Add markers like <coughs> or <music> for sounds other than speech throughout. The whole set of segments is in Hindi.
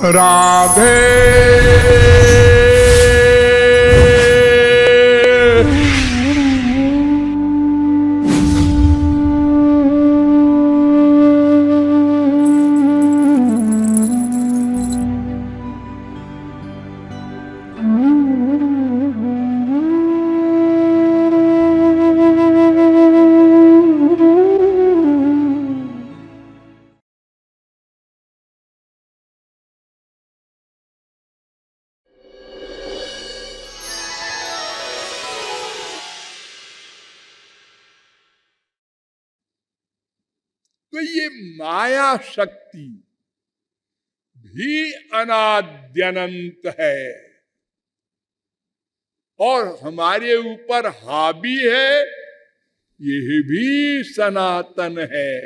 Radhe. तो ये माया शक्ति भी अनाद्यनंत है और हमारे ऊपर हावी है यह भी सनातन है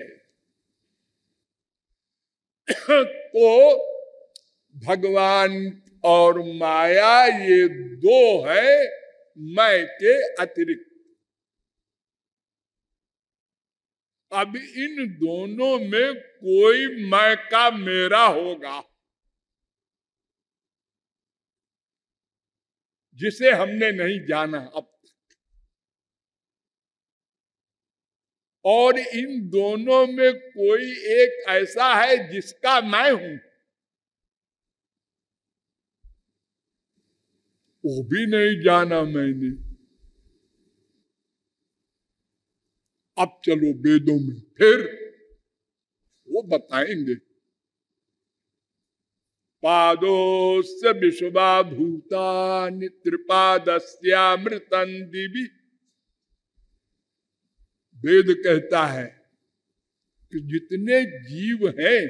तो भगवान और माया ये दो है मैं के अतिरिक्त अब इन दोनों में कोई मैं का मेरा होगा जिसे हमने नहीं जाना अब तक और इन दोनों में कोई एक ऐसा है जिसका मैं हूं वो भी नहीं जाना मैंने अब चलो वेदों में फिर वो बताएंगे पादोस्य विश्वा भूतानि त्रिपादस्यामृतन दिवी वेद कहता है कि जितने जीव हैं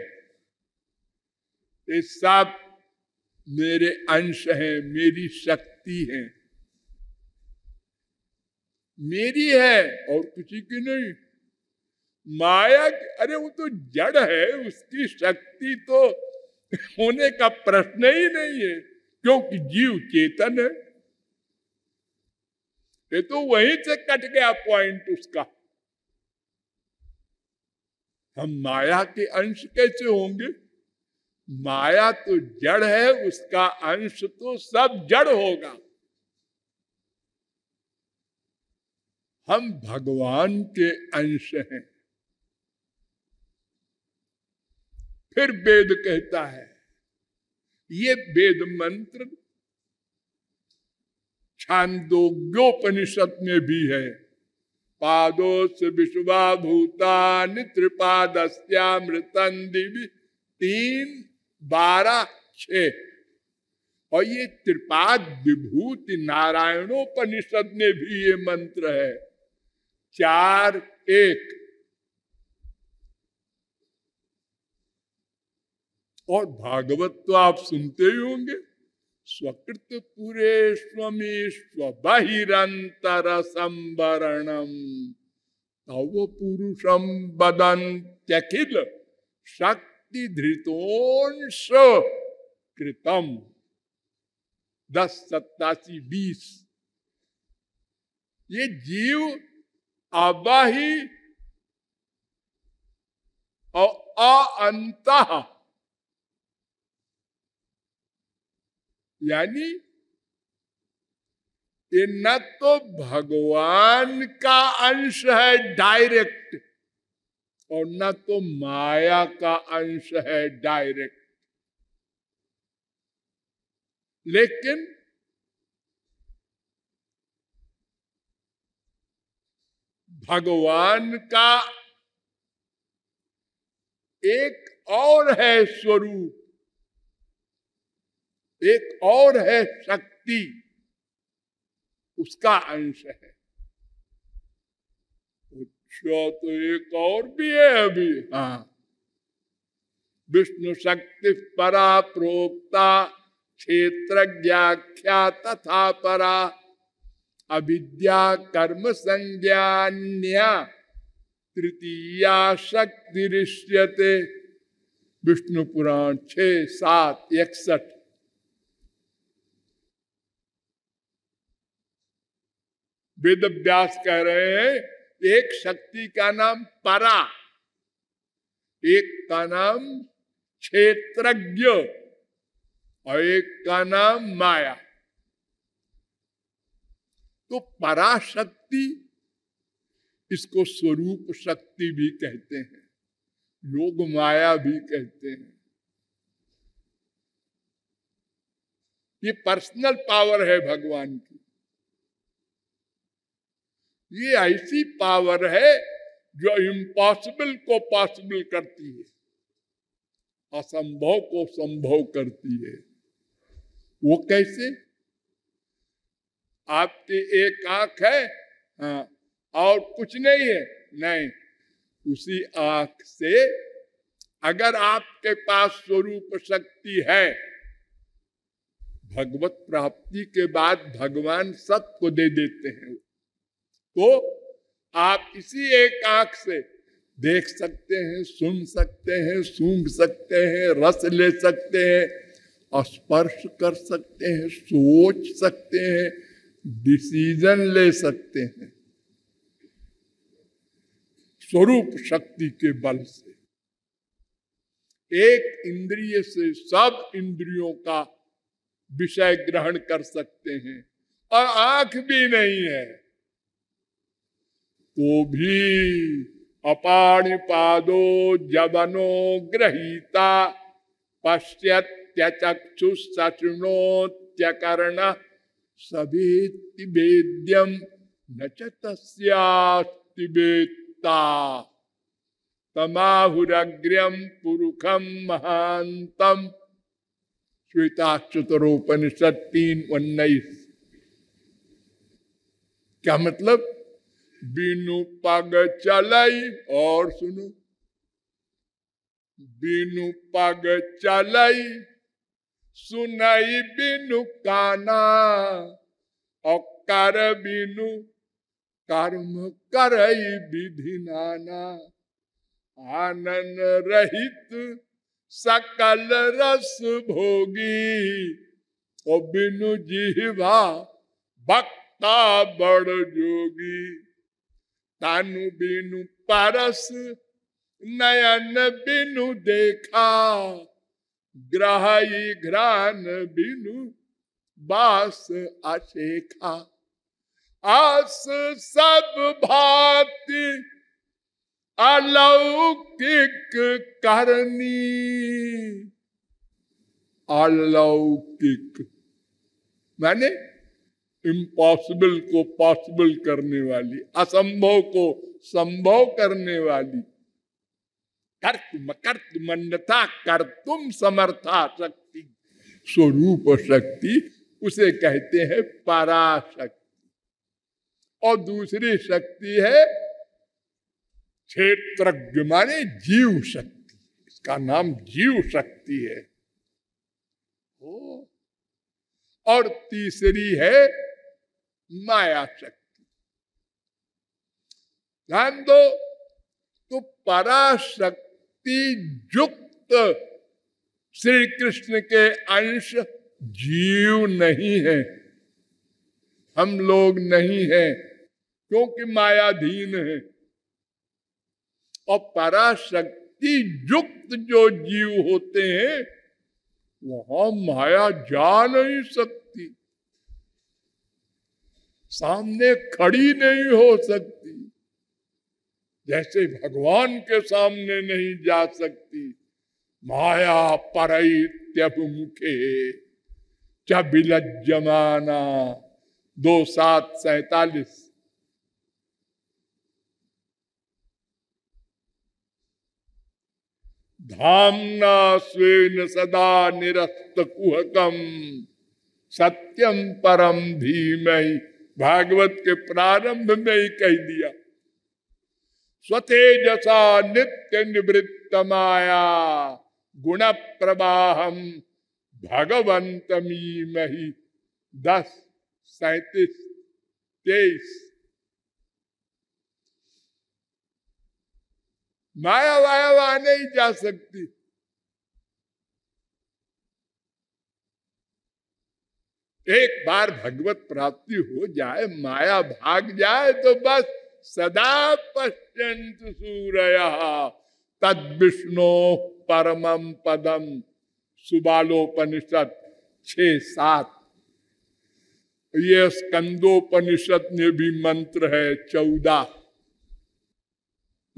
ये सब मेरे अंश हैं मेरी शक्ति हैं मेरी है और किसी की नहीं माया अरे वो तो जड़ है उसकी शक्ति तो होने का प्रश्न ही नहीं है क्योंकि जीव चेतन है ये तो वहीं से कट गया पॉइंट उसका हम माया के अंश कैसे होंगे माया तो जड़ है उसका अंश तो सब जड़ होगा हम भगवान के अंश हैं फिर वेद कहता है ये वेद मंत्र छांदोग्योपनिषद में भी है पादोस विश्वा भूतान त्रिपादस्यामृतन दिव्य तीन बारह छ और ये त्रिपाद विभूति नारायणोपनिषद में भी ये मंत्र है चार एक और भागवत तो आप सुनते ही होंगे स्वकृत पूरे स्वमी स्वबाहिरंतर संवरणम तव पुरुषम बदंत्यखिल शक्ति धृतोश कृतम दस सत्तासी बीस ये जीव आबाही और अंत यानी ये न तो भगवान का अंश है डायरेक्ट और न तो माया का अंश है डायरेक्ट लेकिन भगवान का एक और है स्वरूप एक और है शक्ति उसका अंश है अच्छा तो एक और भी है अभी हाँ विष्णु शक्ति परा प्रोक्ता व्याख्या तथा परा अविद्या कर्म संज्ञान्या तृतीया शक्ति ऋष्यते विष्णु पुराण छ सात इकसठ वेद व्यास कह रहे हैं एक शक्ति का नाम परा एक का नाम क्षेत्रज्ञ और एक का नाम माया तो पराशक्ति इसको स्वरूप शक्ति भी कहते हैं योग माया भी कहते हैं ये पर्सनल पावर है भगवान की ये ऐसी पावर है जो इम्पॉसिबल को पॉसिबल करती है असंभव को संभव करती है वो कैसे आपकी एक आंख है हाँ, और कुछ नहीं है नहीं उसी आंख से अगर आपके पास स्वरूप शक्ति है भगवत प्राप्ति के बाद भगवान सबको दे देते हैं तो आप इसी एक आंख से देख सकते हैं सुन सकते हैं सूंघ सकते हैं रस ले सकते हैं स्पर्श कर सकते हैं सोच सकते हैं डिसीजन ले सकते हैं स्वरूप शक्ति के बल से एक इंद्रिय से सब इंद्रियों का विषय ग्रहण कर सकते हैं और आंख भी नहीं है तो भी अपाणी पादो जवनो ग्रहीता पश्चात त्यचक्षुष सचुनो त्यकर्ण सभेति वेद्यम न तस्ति वेत्ता पुरुखम महांतम श्वेताक्षतरोपनिषद तीन उन्नीस क्या मतलब बीनु पग चलई और सुनो बीनु पग चलई सुनई बिनु काना और कर बिनु कर्म करई विधि नाना आनंद रहित सकल रस भोगी तो बिनु जिहवा भक्ता बड़ जोगी तानु बिनु परस नयन बिनु देखा ग्राही घ्रान बिनु बास अशेखा आस सब भाति अलौकिक करनी अलौकिक मैंने इम्पॉसिबल को पॉसिबल करने वाली असंभव को संभव करने वाली कर्तम कर कर्तुम समर्था शक्ति स्वरूप शक्ति उसे कहते हैं पराशक्ति और दूसरी शक्ति है क्षेत्र माने जीव शक्ति इसका नाम जीव शक्ति है ओ, और तीसरी है माया शक्ति ध्यान दो तो पराशक्ति शक्ति युक्त श्री कृष्ण के अंश जीव नहीं है हम लोग नहीं है क्योंकि मायाधीन है और पराशक्ति युक्त जो जीव होते हैं वह माया जा नहीं सकती सामने खड़ी नहीं हो सकती जैसे भगवान के सामने नहीं जा सकती माया परैत्यभ मुखे दो सात सैतालीस धामना स्वेन सदा निरस्त कुहकम सत्यम परम धीमहि भागवत के प्रारंभ में ही कह दिया स्वतेजसा नित्य निवृत्त माया गुण प्रवाहम भगवंतमी मही दस सैतीस तेईस माया वाया वहां नहीं जा सकती एक बार भगवत प्राप्ति हो जाए माया भाग जाए तो बस सदा पश्यंत सूरय तद विष्णु परम पदम सुबालोपनिषद छ सात ये स्कंदोपनिषद में भी मंत्र है चौदह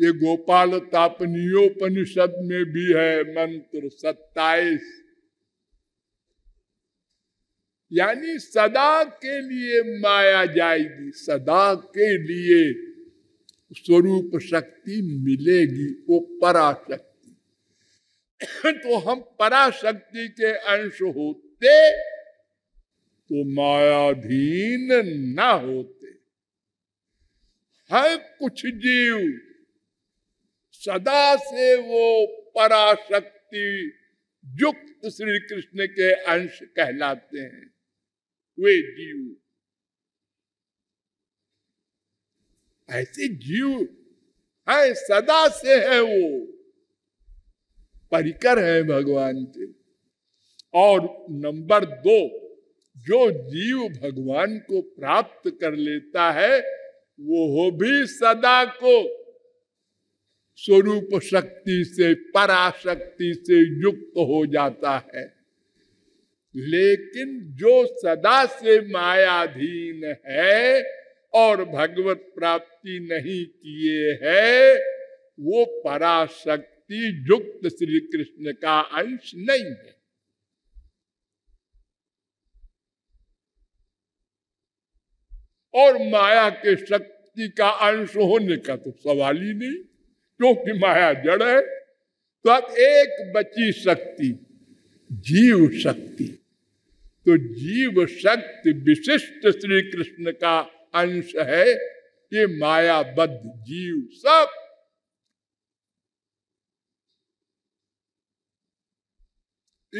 ये गोपाल तापनीयोपनिषद में भी है मंत्र सत्ताईस यानी सदा के लिए माया जाएगी सदा के लिए स्वरूप शक्ति मिलेगी वो पराशक्ति तो हम पराशक्ति के अंश होते तो मायाधीन ना होते हर कुछ जीव सदा से वो पराशक्ति युक्त श्री कृष्ण के अंश कहलाते हैं वे जीव ऐसे जीव है सदा से है वो परिकर है भगवान के और नंबर दो जो जीव भगवान को प्राप्त कर लेता है वो हो भी सदा को स्वरूप शक्ति से पराशक्ति से युक्त हो जाता है लेकिन जो सदा से मायाधीन है और भगवत प्राप्ति नहीं किए है वो पराशक्ति युक्त श्री कृष्ण का अंश नहीं है और माया के शक्ति का अंश होने का तो सवाल ही नहीं क्योंकि माया जड़ है तो अब एक बची शक्ति जीव शक्ति तो जीव शक्ति विशिष्ट श्री कृष्ण का अंश है ये मायाबद्ध जीव सब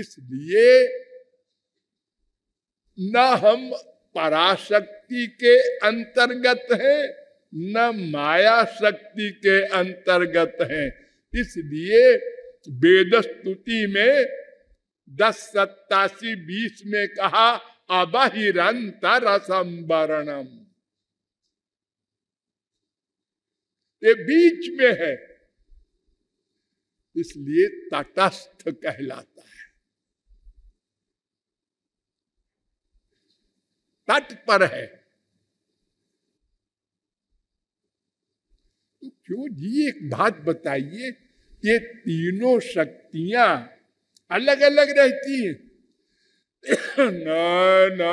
इसलिए न हम पराशक्ति के अंतर्गत हैं न माया शक्ति के अंतर्गत हैं इसलिए वेद स्तुति में दस सत्तासी बीस में कहा अबहिरंतर संवरणम ये बीच में है इसलिए तटस्थ कहलाता है तट पर है तो क्यों जी एक बात बताइए ये तीनों शक्तियां अलग अलग रहती हैं <coughs> ना न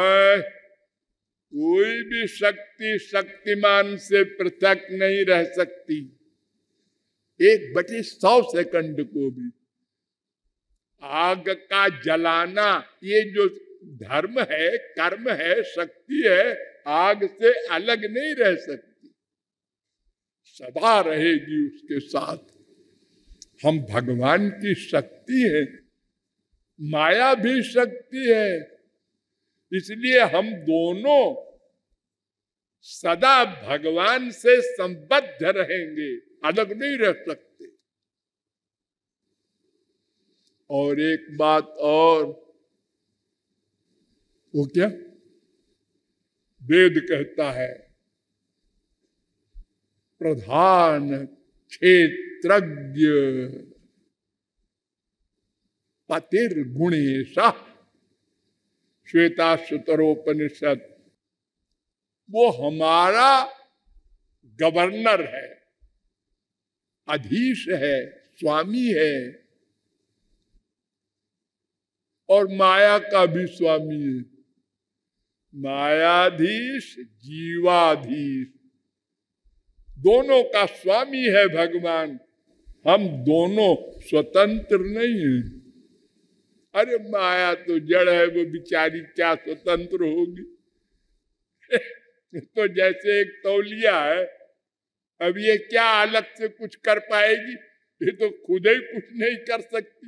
कोई भी शक्ति शक्तिमान से पृथक नहीं रह सकती एक बटे सौ सेकंड को भी आग का जलाना ये जो धर्म है कर्म है शक्ति है आग से अलग नहीं रह सकती सदा रहेगी उसके साथ हम भगवान की शक्ति है माया भी शक्ति है इसलिए हम दोनों सदा भगवान से संबद्ध रहेंगे अलग नहीं रह सकते और एक बात और वो क्या वेद कहता है प्रधान क्षेत्रज्ञ पतिर्गुणेश श्वेता सुतरोपनिषद वो हमारा गवर्नर है अधीश है स्वामी है और माया का भी स्वामी है मायाधीश जीवाधीश दोनों का स्वामी है भगवान हम दोनों स्वतंत्र नहीं है अरे माया तो जड़ है वो बिचारी क्या स्वतंत्र होगी <laughs> तो जैसे एक तौलिया है अब ये क्या अलग से कुछ कर पाएगी ये तो खुद ही कुछ नहीं कर सकती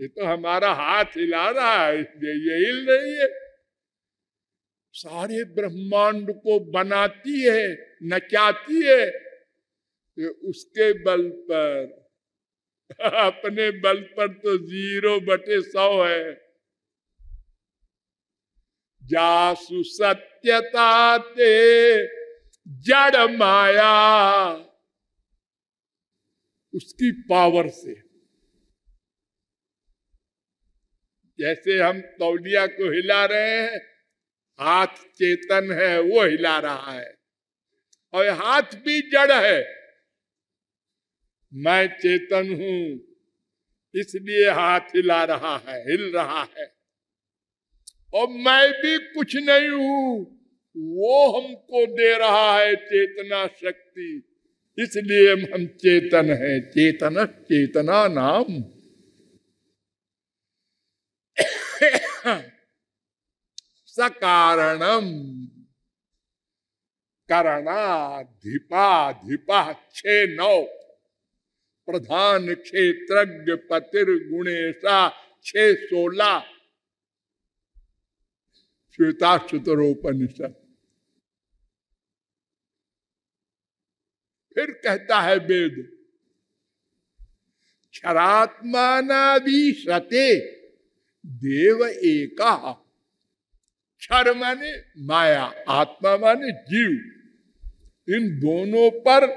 ये तो हमारा हाथ हिला रहा है ये ये हिल रही है सारे ब्रह्मांड को बनाती है नचाती है तो उसके बल पर अपने बल पर तो जीरो बटे सौ है जासु सत्यता ते जड़ माया उसकी पावर से जैसे हम तौलिया को हिला रहे हैं हाथ चेतन है वो हिला रहा है और हाथ भी जड़ है मैं चेतन हूं इसलिए हाथ हिला रहा है हिल रहा है और मैं भी कुछ नहीं हूं वो हमको दे रहा है चेतना शक्ति इसलिए हम चेतन हैं चेतन चेतना नाम सकारणम करणाधिपाधिपा छे नौ प्रधान क्षेत्र पतिर गुणेशा छे श्वेता श्वेताश्चतरोपनिषद फिर कहता है वेद सते देव एका क्षर माने माया आत्मा माने जीव इन दोनों पर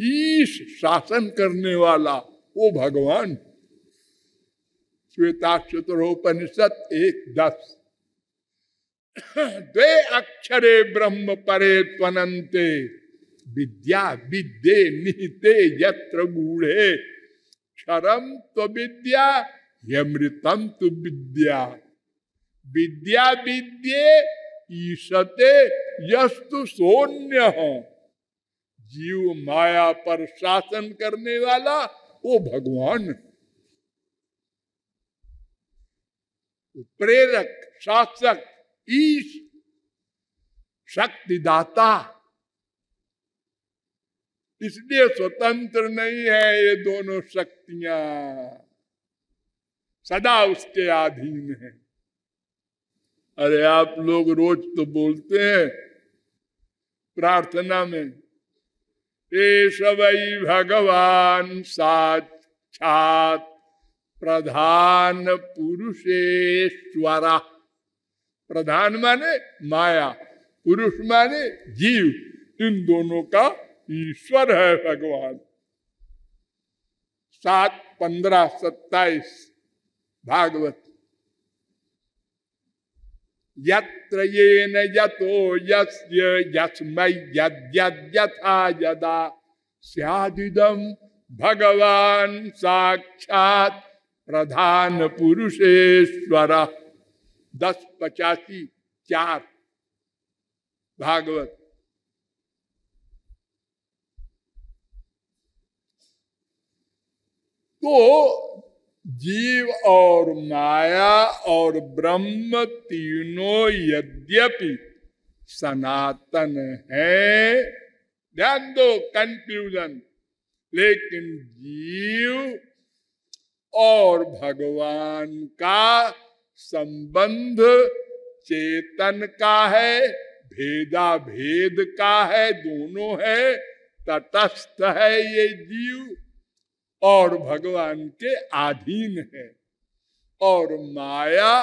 ईश शासन करने वाला वो भगवान श्वेता चतुरोपनिषद एक दस द्वे अक्षरे ब्रह्म परे त्वनते विद्या विद्ये निहिते यत्र गूढ़े क्षरम तो विद्या यमृतम तो विद्या विद्या विद्ये ईशते यस्तु सोन्य जीव माया पर शासन करने वाला वो भगवान प्रेरक शासक ईश शक्तिदाता इसलिए स्वतंत्र नहीं है ये दोनों शक्तियां सदा उसके अधीन है अरे आप लोग रोज तो बोलते हैं प्रार्थना में भगवान साक्षात प्रधान पुरुषेश्वर प्रधान माने माया पुरुष माने जीव इन दोनों का ईश्वर है भगवान सात पंद्रह सत्ताईस भागवत यत्र येन यतो यस्य यस्मै यदा स्यादिदं भगवान् साक्षात् प्रधान पुरुषेश्वर दस पचासी चार भागवत तो जीव और माया और ब्रह्म तीनों यद्यपि सनातन है ध्यान दो कंफ्यूजन लेकिन जीव और भगवान का संबंध चेतन का है भेदा भेद का है दोनों है तटस्थ है ये जीव और भगवान के अधीन है और माया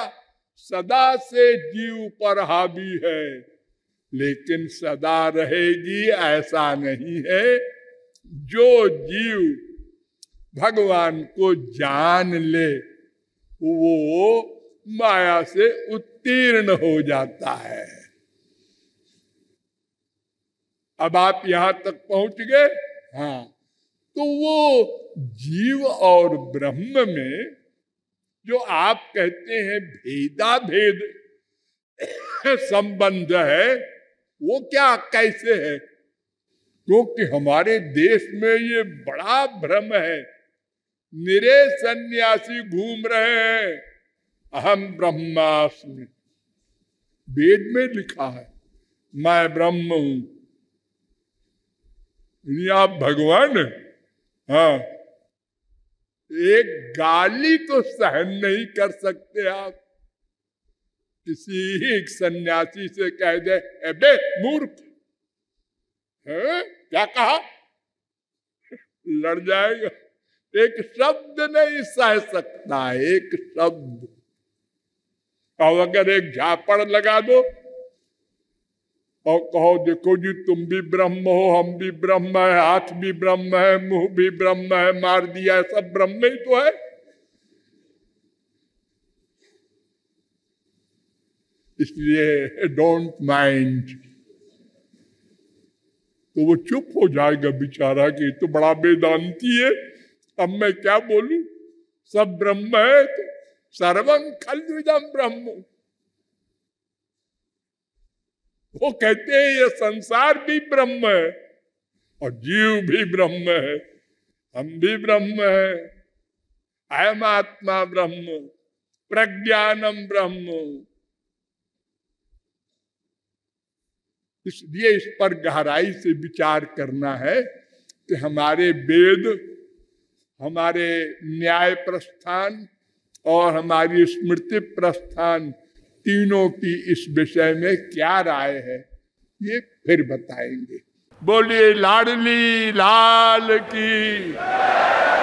सदा से जीव पर हावी है लेकिन सदा रहेगी ऐसा नहीं है जो जीव भगवान को जान ले वो माया से उत्तीर्ण हो जाता है अब आप यहां तक पहुंच गए हाँ तो वो जीव और ब्रह्म में जो आप कहते हैं भेदा भेद <coughs> संबंध है वो क्या कैसे है क्योंकि तो हमारे देश में ये बड़ा भ्रम है निरे सन्यासी घूम रहे हैं अहम ब्रह्मास्मि वेद में लिखा है मैं ब्रह्म हूं आप भगवान है हाँ एक गाली तो सहन नहीं कर सकते आप किसी एक सन्यासी से कह दे अबे मूर्ख क्या कहा लड़ जाएगा एक शब्द नहीं सह सकता एक शब्द और अगर एक झापड़ लगा दो और कहो देखो जी तुम भी ब्रह्म हो हम भी ब्रह्म है हाथ भी ब्रह्म है मुंह भी ब्रह्म है मार दिया है सब ब्रह्म ही तो है इसलिए डोंट माइंड तो वो चुप हो जाएगा बेचारा कि तो बड़ा वेदांति है अब मैं क्या बोलू सब ब्रह्म है तो सर्वम खल ब्रह्म वो कहते हैं ये संसार भी ब्रह्म है और जीव भी ब्रह्म है हम भी ब्रह्म है अयम आत्मा ब्रह्म प्रज्ञानम ब्रह्म इसलिए इस पर गहराई से विचार करना है कि हमारे वेद हमारे न्याय प्रस्थान और हमारी स्मृति प्रस्थान तीनों की इस विषय में क्या राय है ये फिर बताएंगे बोलिए लाडली लाल की